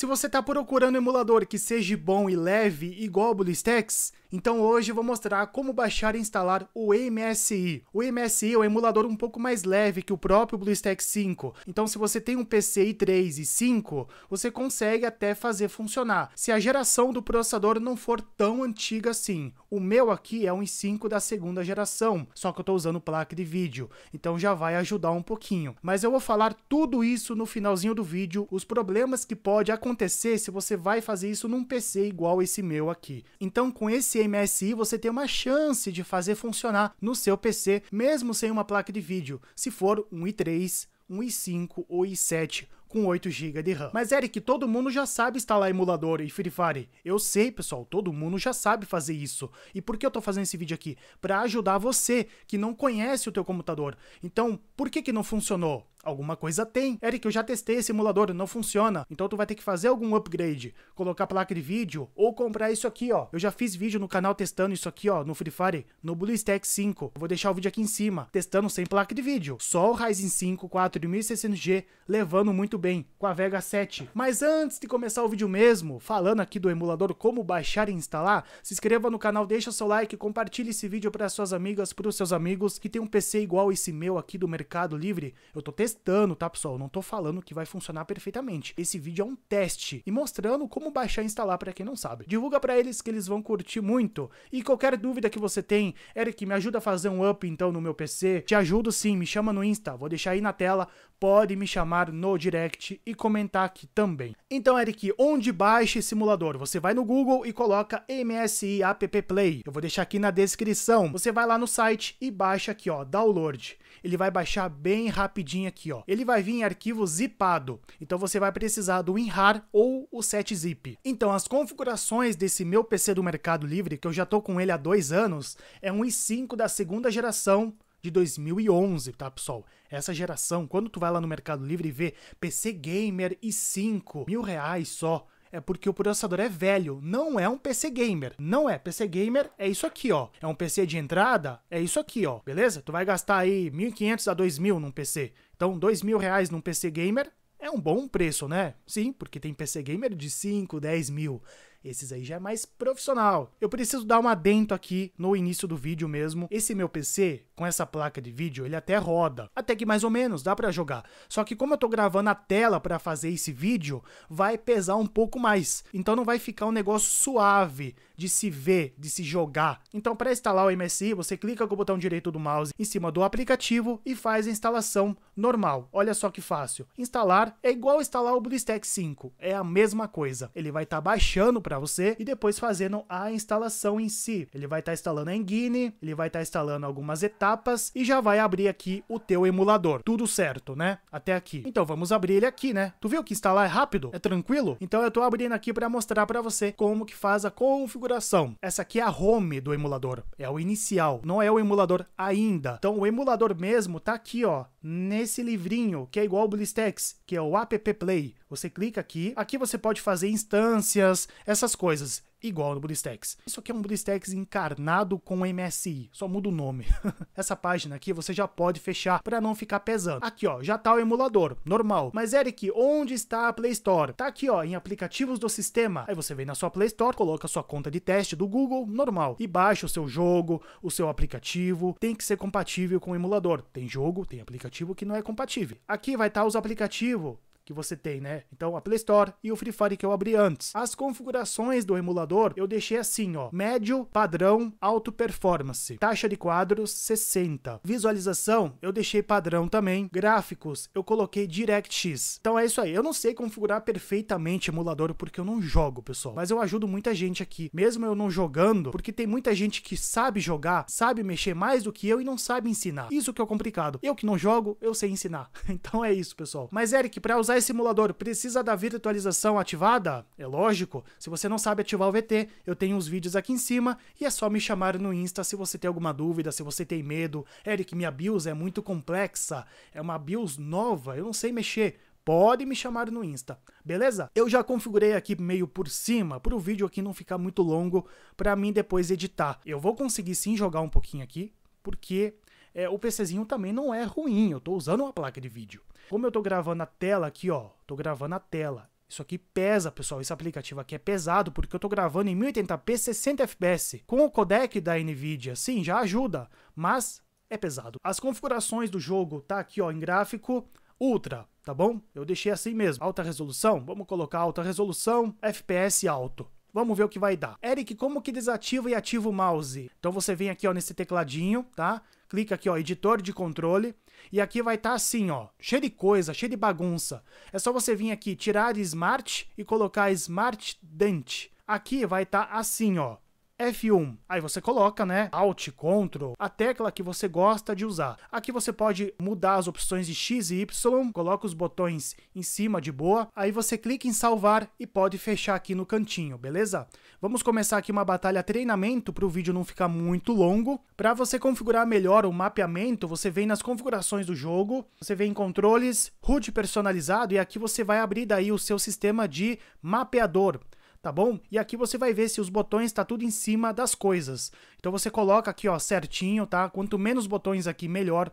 Se você está procurando um emulador que seja bom e leve, igual o BlueStacks, então hoje eu vou mostrar como baixar e instalar o MSI. O MSI é um emulador um pouco mais leve que o próprio BlueStack 5. Então se você tem um PC i3 e 5, você consegue até fazer funcionar. Se a geração do processador não for tão antiga assim. O meu aqui é um i5 da segunda geração, só que eu estou usando placa de vídeo. Então já vai ajudar um pouquinho. Mas eu vou falar tudo isso no finalzinho do vídeo, os problemas que pode acontecer se você vai fazer isso num PC igual esse meu aqui. Então com esse MSI você tem uma chance de fazer funcionar no seu PC, mesmo sem uma placa de vídeo, se for um i3, um i5 ou i7 com 8 GB de RAM. Mas Eric, todo mundo já sabe instalar emulador e Free Fire. Eu sei, pessoal, todo mundo já sabe fazer isso. E por que eu tô fazendo esse vídeo aqui? Para ajudar você que não conhece o teu computador. Então, por que, que não funcionou? Alguma coisa tem. Eric, eu já testei esse emulador, não funciona. Então tu vai ter que fazer algum upgrade, colocar placa de vídeo ou comprar isso aqui, ó. Eu já fiz vídeo no canal testando isso aqui, ó, no Free Fire, no BlueStack 5. Eu vou deixar o vídeo aqui em cima, testando sem placa de vídeo. Só o Ryzen 5 4600G levando muito bem com a Vega 7. Mas antes de começar o vídeo mesmo, falando aqui do emulador como baixar e instalar, se inscreva no canal, deixa o seu like, compartilhe esse vídeo para suas amigas, para os seus amigos que tem um PC igual esse meu aqui do mercado Mercado Livre, eu tô testando, tá, pessoal? Eu não tô falando que vai funcionar perfeitamente. Esse vídeo é um teste e mostrando como baixar e instalar para quem não sabe. Divulga para eles que eles vão curtir muito. E qualquer dúvida que você tem, Eric, me ajuda a fazer um up então no meu PC? Te ajudo sim, me chama no Insta, vou deixar aí na tela pode me chamar no direct e comentar aqui também. Então, Eric, onde baixa esse simulador? Você vai no Google e coloca MSI App Play. Eu vou deixar aqui na descrição. Você vai lá no site e baixa aqui, ó, download. Ele vai baixar bem rapidinho aqui, ó. Ele vai vir em arquivo zipado. Então você vai precisar do WinRAR ou o 7-zip. Então, as configurações desse meu PC do Mercado Livre, que eu já tô com ele há dois anos, é um i5 da segunda geração de 2011, tá, pessoal? Essa geração, quando tu vai lá no Mercado Livre e vê PC Gamer e 5 mil reais só, é porque o processador é velho, não é um PC gamer. Não é. PC gamer é isso aqui, ó. É um PC de entrada, é isso aqui, ó. Beleza? Tu vai gastar aí 1.500 a 2.000 num PC. Então, 2.000 reais num PC gamer é um bom preço, né? Sim, porque tem PC gamer de 5, 10 mil. Esses aí já é mais profissional. Eu preciso dar um adento aqui no início do vídeo mesmo. Esse meu PC, com essa placa de vídeo, ele até roda. Até que mais ou menos, dá pra jogar. Só que como eu tô gravando a tela pra fazer esse vídeo, vai pesar um pouco mais. Então não vai ficar um negócio suave de se ver, de se jogar. Então para instalar o MSI, você clica com o botão direito do mouse em cima do aplicativo e faz a instalação normal. Olha só que fácil. Instalar é igual instalar o BlueStack 5. É a mesma coisa. Ele vai estar tá baixando para você e depois fazendo a instalação em si. Ele vai estar tá instalando a engine, ele vai estar tá instalando algumas etapas e já vai abrir aqui o teu emulador. Tudo certo, né? Até aqui. Então vamos abrir ele aqui, né? Tu viu que instalar é rápido? É tranquilo? Então eu tô abrindo aqui para mostrar para você como que faz a configuração. Essa aqui é a home do emulador, é o inicial, não é o emulador ainda. Então o emulador mesmo tá aqui, ó, nesse livrinho, que é igual o Blistex, que é o App Play. Você clica aqui, aqui você pode fazer instâncias, essas coisas igual no Budistex. Isso aqui é um Budistex encarnado com MSI, só muda o nome. Essa página aqui você já pode fechar para não ficar pesando. Aqui ó, já tá o emulador, normal. Mas Eric, onde está a Play Store? Tá aqui ó, em aplicativos do sistema. Aí você vem na sua Play Store, coloca sua conta de teste do Google, normal, e baixa o seu jogo, o seu aplicativo, tem que ser compatível com o emulador. Tem jogo, tem aplicativo que não é compatível. Aqui vai estar tá os aplicativos que você tem, né? Então a Play Store e o Free Fire que eu abri antes. As configurações do emulador eu deixei assim, ó: médio, padrão, alto performance, taxa de quadros 60. Visualização eu deixei padrão também, gráficos eu coloquei DirectX. Então é isso aí. Eu não sei configurar perfeitamente emulador porque eu não jogo, pessoal, mas eu ajudo muita gente aqui, mesmo eu não jogando, porque tem muita gente que sabe jogar, sabe mexer mais do que eu e não sabe ensinar. Isso que é complicado. Eu que não jogo, eu sei ensinar. Então é isso, pessoal. Mas Eric, para usar Fly Simulador precisa da virtualização ativada? É lógico. Se você não sabe ativar o VT, eu tenho os vídeos aqui em cima e é só me chamar no Insta se você tem alguma dúvida, se você tem medo. Eric, minha BIOS é muito complexa, é uma BIOS nova, eu não sei mexer pode me chamar no Insta, beleza? Eu já configurei aqui meio por cima, para o vídeo aqui não ficar muito longo, para mim depois editar. Eu vou conseguir sim jogar um pouquinho aqui, porque é, o PCzinho também não é ruim, eu estou usando uma placa de vídeo. Como eu estou gravando a tela aqui, ó, estou gravando a tela. Isso aqui pesa, pessoal, esse aplicativo aqui é pesado, porque eu estou gravando em 1080p 60 fps. Com o codec da NVIDIA, sim, já ajuda, mas é pesado. As configurações do jogo tá aqui, ó, em gráfico, ultra, tá bom? Eu deixei assim mesmo. Alta resolução, vamos colocar alta resolução, FPS alto. Vamos ver o que vai dar. Eric, como que desativa e ativa o mouse? Então você vem aqui ó, nesse tecladinho, tá? clica aqui, ó, editor de controle, e aqui vai estar tá assim, ó, cheio de coisa, cheio de bagunça. É só você vir aqui, tirar Smart e colocar Smart Dent. Aqui vai estar tá assim, ó, F1. Aí você coloca, né, Alt, Ctrl, a tecla que você gosta de usar. Aqui você pode mudar as opções de X e Y, coloca os botões em cima de boa, aí você clica em salvar e pode fechar aqui no cantinho, beleza? Vamos começar aqui uma batalha treinamento para o vídeo não ficar muito longo. Para você configurar melhor o mapeamento, você vem nas configurações do jogo, você vem em controles, HUD personalizado e aqui você vai abrir daí o seu sistema de mapeador tá bom? E aqui você vai ver se os botões tá tudo em cima das coisas. Então você coloca aqui, ó, certinho, tá? Quanto menos botões aqui, melhor.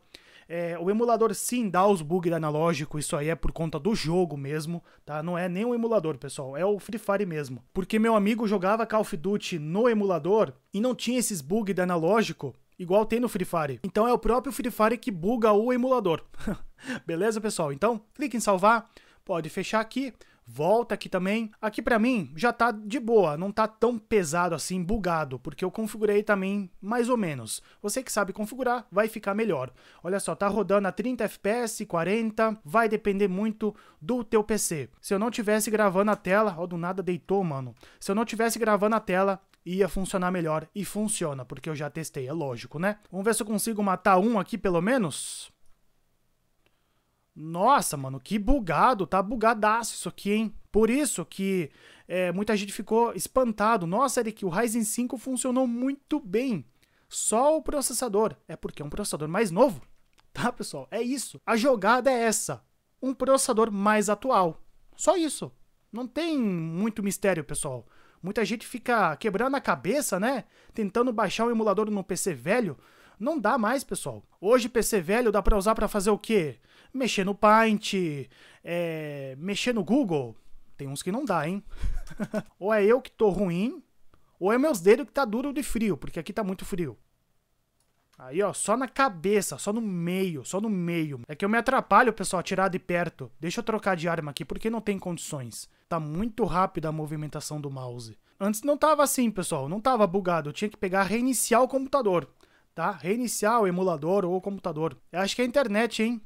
É, o emulador sim dá os bugs analógicos, isso aí é por conta do jogo mesmo, tá? Não é nem o emulador, pessoal, é o Free Fire mesmo. Porque meu amigo jogava Call of Duty no emulador e não tinha esses bugs de analógico, igual tem no Free Fire. Então é o próprio Free Fire que buga o emulador. Beleza, pessoal? Então, clique em salvar, pode fechar aqui volta aqui também. Aqui para mim já tá de boa, não tá tão pesado assim, bugado, porque eu configurei também mais ou menos. Você que sabe configurar, vai ficar melhor. Olha só, tá rodando a 30 FPS, 40, vai depender muito do teu PC. Se eu não tivesse gravando a tela, ó, do nada deitou, mano. Se eu não tivesse gravando a tela, ia funcionar melhor e funciona, porque eu já testei, é lógico, né? Vamos ver se eu consigo matar um aqui pelo menos. Nossa, mano, que bugado, tá bugadaço isso aqui, hein? Por isso que é, muita gente ficou espantado. Nossa, Eric, o Ryzen 5 funcionou muito bem. Só o processador. É porque é um processador mais novo, tá, pessoal? É isso. A jogada é essa. Um processador mais atual. Só isso. Não tem muito mistério, pessoal. Muita gente fica quebrando a cabeça, né? Tentando baixar o emulador no PC velho. Não dá mais, pessoal. Hoje PC velho dá para usar para fazer o quê? mexer no Paint, é, mexer no Google. Tem uns que não dá, hein? ou é eu que tô ruim, ou é meus dedos que tá duro de frio, porque aqui tá muito frio. Aí, ó, só na cabeça, só no meio, só no meio. É que eu me atrapalho, pessoal, a tirar de perto. Deixa eu trocar de arma aqui, porque não tem condições. Tá muito rápida a movimentação do mouse. Antes não tava assim, pessoal, não tava bugado. Eu tinha que pegar, reiniciar o computador, tá? Reiniciar o emulador ou o computador. Eu acho que é a internet, hein?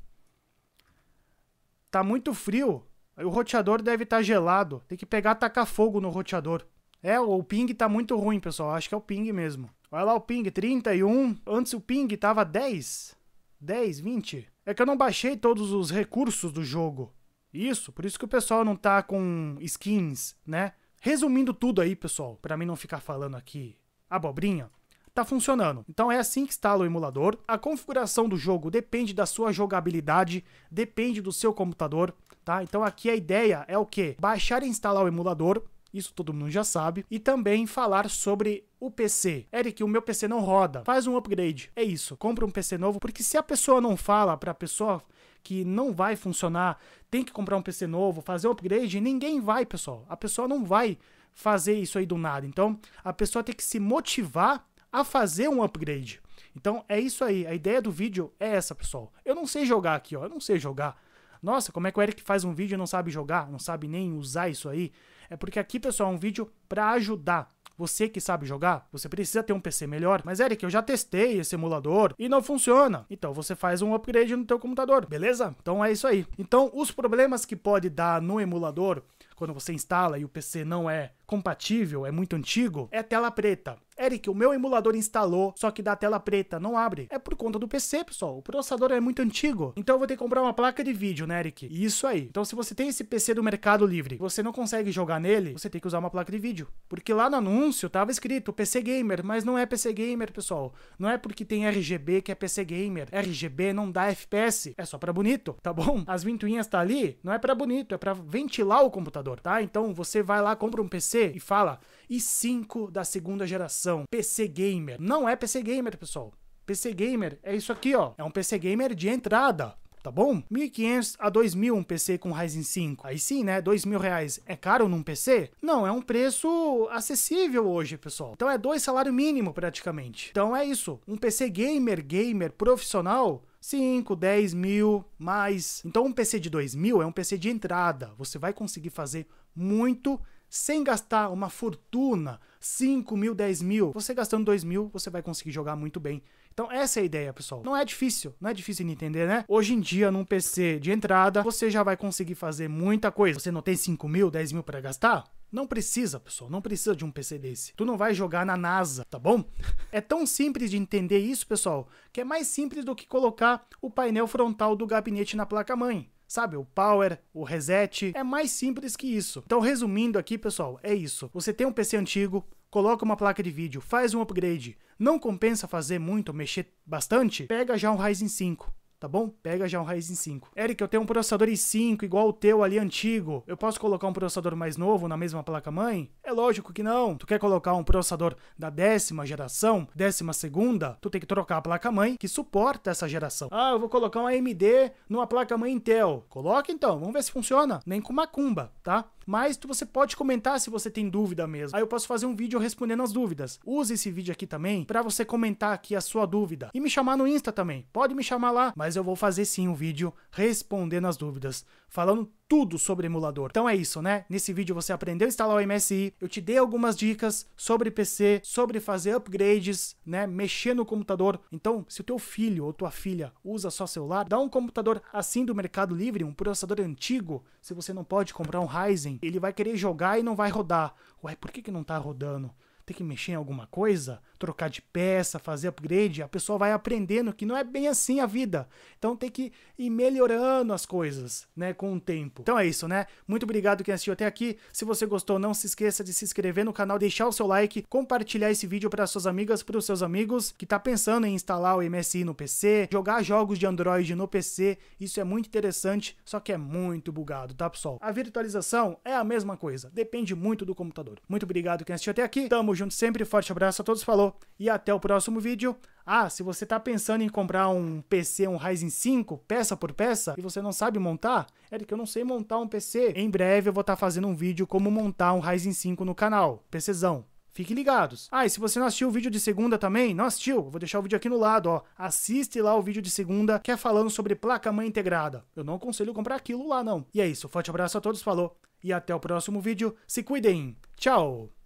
Tá muito frio. O roteador deve estar tá gelado. Tem que pegar tacar fogo no roteador. É, o ping tá muito ruim, pessoal. Acho que é o ping mesmo. Olha lá o ping, 31. Antes o ping tava 10. 10, 20. É que eu não baixei todos os recursos do jogo. Isso, por isso que o pessoal não tá com skins, né? Resumindo tudo aí, pessoal, para mim não ficar falando aqui abobrinha está funcionando. Então é assim que instala o emulador. A configuração do jogo depende da sua jogabilidade, depende do seu computador, tá? Então aqui a ideia é o que? Baixar e instalar o emulador, isso todo mundo já sabe, e também falar sobre o PC. Eric, o meu PC não roda. Faz um upgrade. É isso. Compra um PC novo, porque se a pessoa não fala para a pessoa que não vai funcionar, tem que comprar um PC novo, fazer um upgrade, ninguém vai, pessoal. A pessoa não vai fazer isso aí do nada. Então, a pessoa tem que se motivar a fazer um upgrade. Então é isso aí, a ideia do vídeo é essa, pessoal. Eu não sei jogar aqui, ó, eu não sei jogar. Nossa, como é que o Eric faz um vídeo e não sabe jogar, não sabe nem usar isso aí? É porque aqui, pessoal, é um vídeo para ajudar. Você que sabe jogar, você precisa ter um PC melhor. Mas Eric, eu já testei esse emulador e não funciona. Então você faz um upgrade no teu computador, beleza? Então é isso aí. Então os problemas que pode dar no emulador quando você instala e o PC não é compatível, é muito antigo, é tela preta. Eric, o meu emulador instalou, só que dá tela preta, não abre. É por conta do PC, pessoal. O processador é muito antigo. Então eu vou ter que comprar uma placa de vídeo, né, Eric? Isso aí. Então se você tem esse PC do Mercado Livre, você não consegue jogar nele, você tem que usar uma placa de vídeo. Porque lá no anúncio tava escrito PC Gamer, mas não é PC Gamer, pessoal. Não é porque tem RGB que é PC Gamer. RGB não dá FPS, é só para bonito, tá bom? As ventoinhas tá ali, não é para bonito, é para ventilar o computador, tá? Então você vai lá, compra um PC e fala i5 da segunda geração, PC gamer. Não é PC gamer, pessoal. PC gamer é isso aqui, ó. É um PC gamer de entrada tá bom? 1.500 a 2.000 um PC com Ryzen 5. Aí sim, né? 2.000 reais é caro num PC? Não, é um preço acessível hoje, pessoal. Então é dois salário mínimo praticamente. Então é isso. Um PC gamer, gamer, profissional... 5, 10 mil, mais. Então, um PC de 2 mil é um PC de entrada. Você vai conseguir fazer muito sem gastar uma fortuna, 5 mil, 10 mil. Você gastando 2 mil, você vai conseguir jogar muito bem. Então essa é a ideia, pessoal. Não é difícil, não é difícil de entender, né? Hoje em dia, num PC de entrada, você já vai conseguir fazer muita coisa. Você não tem 5 mil, 10 mil para gastar? Não precisa, pessoal, não precisa de um PC desse. Tu não vai jogar na NASA, tá bom? É tão simples de entender isso, pessoal, que é mais simples do que colocar o painel frontal do gabinete na placa-mãe sabe? O power, o reset. É mais simples que isso. Então, resumindo aqui, pessoal, é isso. Você tem um PC antigo, coloca uma placa de vídeo, faz um upgrade, não compensa fazer muito, mexer bastante, pega já um Ryzen 5 tá bom? Pega já um Ryzen 5. Eric, eu tenho um processador i5 igual o teu ali antigo. Eu posso colocar um processador mais novo na mesma placa-mãe? É lógico que não. Tu quer colocar um processador da décima geração, décima segunda, tu tem que trocar a placa-mãe que suporta essa geração. Ah, eu vou colocar um AMD numa placa-mãe Intel. Coloca então, vamos ver se funciona. Nem com macumba, tá? Mas tu, você pode comentar se você tem dúvida mesmo. Aí eu posso fazer um vídeo respondendo as dúvidas. Use esse vídeo aqui também para você comentar aqui a sua dúvida. E me chamar no Insta também. Pode me chamar lá, mas eu vou fazer sim um vídeo respondendo as dúvidas falando tudo sobre emulador. Então é isso, né? Nesse vídeo você aprendeu a instalar o MSI, eu te dei algumas dicas sobre PC, sobre fazer upgrades, né? Mexer no computador. Então, se o teu filho ou tua filha usa só celular, dá um computador assim do Mercado Livre, um processador antigo, se você não pode comprar um Ryzen, ele vai querer jogar e não vai rodar. Ué, por que que não tá rodando? ter que mexer em alguma coisa, trocar de peça, fazer upgrade, a pessoa vai aprendendo que não é bem assim a vida. Então tem que ir melhorando as coisas, né, com o tempo. Então é isso, né? Muito obrigado quem assistiu até aqui. Se você gostou, não se esqueça de se inscrever no canal, deixar o seu like, compartilhar esse vídeo para suas amigas, para os seus amigos que tá pensando em instalar o MSI no PC, jogar jogos de Android no PC. Isso é muito interessante, só que é muito bugado, tá, pessoal? A virtualização é a mesma coisa, depende muito do computador. Muito obrigado quem assistiu até aqui. Tamo junto junto sempre, forte abraço a todos, falou e até o próximo vídeo. Ah, se você está pensando em comprar um PC, um Ryzen 5, peça por peça, e você não sabe montar, é que eu não sei montar um PC. Em breve eu vou estar tá fazendo um vídeo como montar um Ryzen 5 no canal, PCzão. Fiquem ligados. Ah, e se você não assistiu o vídeo de segunda também, não assistiu, vou deixar o vídeo aqui no lado, ó. Assiste lá o vídeo de segunda, que é falando sobre placa-mãe integrada. Eu não aconselho comprar aquilo lá, não. E é isso, forte abraço a todos, falou, e até o próximo vídeo. Se cuidem. Tchau!